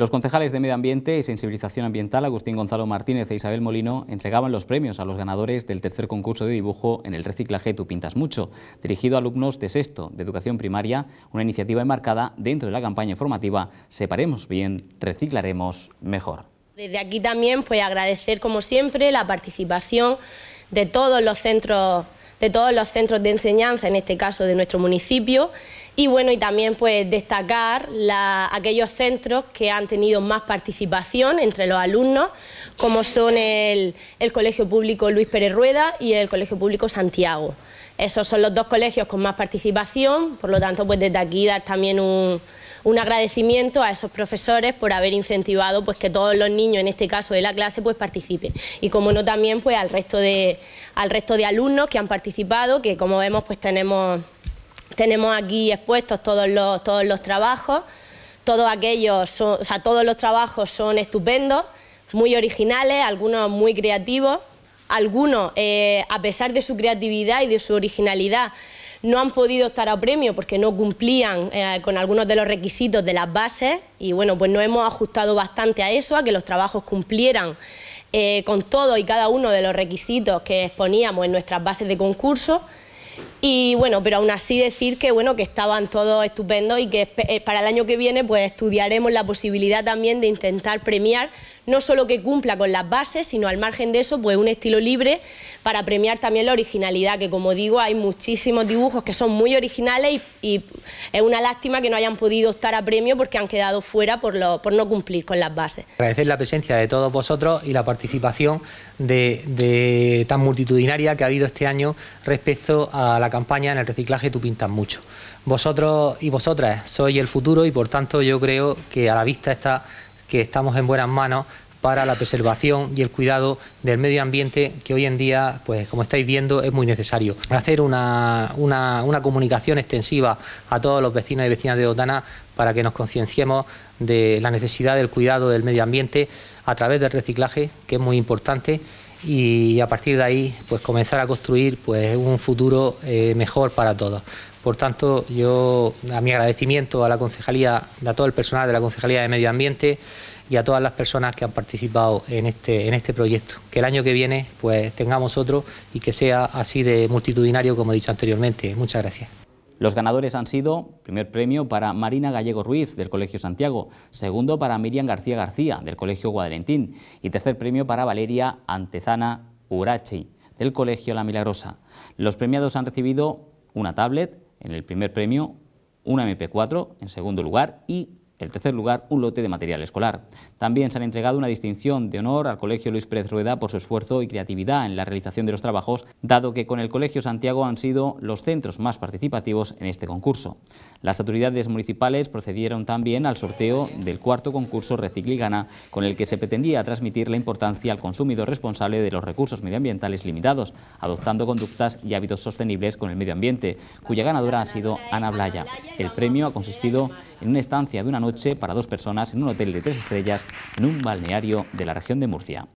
Los concejales de Medio Ambiente y Sensibilización Ambiental, Agustín Gonzalo Martínez e Isabel Molino, entregaban los premios a los ganadores del tercer concurso de dibujo en el reciclaje Tú Pintas Mucho, dirigido a alumnos de sexto de educación primaria, una iniciativa enmarcada dentro de la campaña informativa Separemos bien, reciclaremos mejor. Desde aquí también pues agradecer como siempre la participación de todos los centros de todos los centros de enseñanza, en este caso de nuestro municipio, y bueno, y también pues destacar aquellos centros que han tenido más participación entre los alumnos, como son el, Colegio Público Luis Pérez Rueda y el Colegio Público Santiago. Esos son los dos colegios con más participación, por lo tanto, pues desde aquí dar también un, un agradecimiento a esos profesores por haber incentivado pues que todos los niños en este caso de la clase pues participen y como no también pues al resto de al resto de alumnos que han participado que como vemos pues tenemos tenemos aquí expuestos todos los, todos los trabajos, todos aquellos, o sea, todos los trabajos son estupendos, muy originales, algunos muy creativos, algunos, eh, a pesar de su creatividad y de su originalidad, no han podido estar a premio porque no cumplían eh, con algunos de los requisitos de las bases y bueno, pues nos hemos ajustado bastante a eso, a que los trabajos cumplieran eh, con todo y cada uno de los requisitos que exponíamos en nuestras bases de concurso. Y bueno, pero aún así decir que bueno, que estaban todos estupendos y que eh, para el año que viene pues estudiaremos la posibilidad también de intentar premiar no solo que cumpla con las bases, sino al margen de eso, pues un estilo libre para premiar también la originalidad, que como digo, hay muchísimos dibujos que son muy originales y, es una lástima que no hayan podido estar a premio porque han quedado fuera por, lo, por no cumplir con las bases. Agradecer la presencia de todos vosotros y la participación de tan multitudinaria que ha habido este año respecto a la campaña, en el reciclaje tú pintas mucho. Vosotros y vosotras sois el futuro y por tanto yo creo que a la vista está que estamos en buenas manos para la preservación y el cuidado del medio ambiente que hoy en día, pues como estáis viendo, es muy necesario. Hacer una, comunicación extensiva a todos los vecinos y vecinas de otana para que nos concienciemos de la necesidad del cuidado del medio ambiente a través del reciclaje, que es muy importante y a partir de ahí pues comenzar a construir pues un futuro eh, mejor para todos. Por tanto, yo a mi agradecimiento a la concejalía, a todo el personal de la concejalía de Medio Ambiente y a todas las personas que han participado en este en este proyecto. Que el año que viene pues tengamos otro y que sea así de multitudinario como he dicho anteriormente. Muchas gracias. Los ganadores han sido, primer premio para Marina Gallego Ruiz, del Colegio Santiago, segundo para Miriam García García, del Colegio Guadalentín, y tercer premio para Valeria Antezana Urachi, del Colegio La Milagrosa. Los premiados han recibido una tablet en el primer premio, una MP4 en segundo lugar y el tercer lugar, un lote de material escolar. También se han entregado una distinción de honor al Colegio Luis Pérez Rueda por su esfuerzo y creatividad en la realización de los trabajos, dado que con el Colegio Santiago han sido los centros más participativos en este concurso. Las autoridades municipales procedieron también al sorteo del cuarto concurso RecicliGana, con el que se pretendía transmitir la importancia al consumidor responsable de los recursos medioambientales limitados, adoptando conductas y hábitos sostenibles con el medio ambiente, cuya ganadora ha sido Ana Blaya. El premio ha consistido en una estancia de una noche para dos personas en un hotel de tres estrellas en un balneario de la región de Murcia.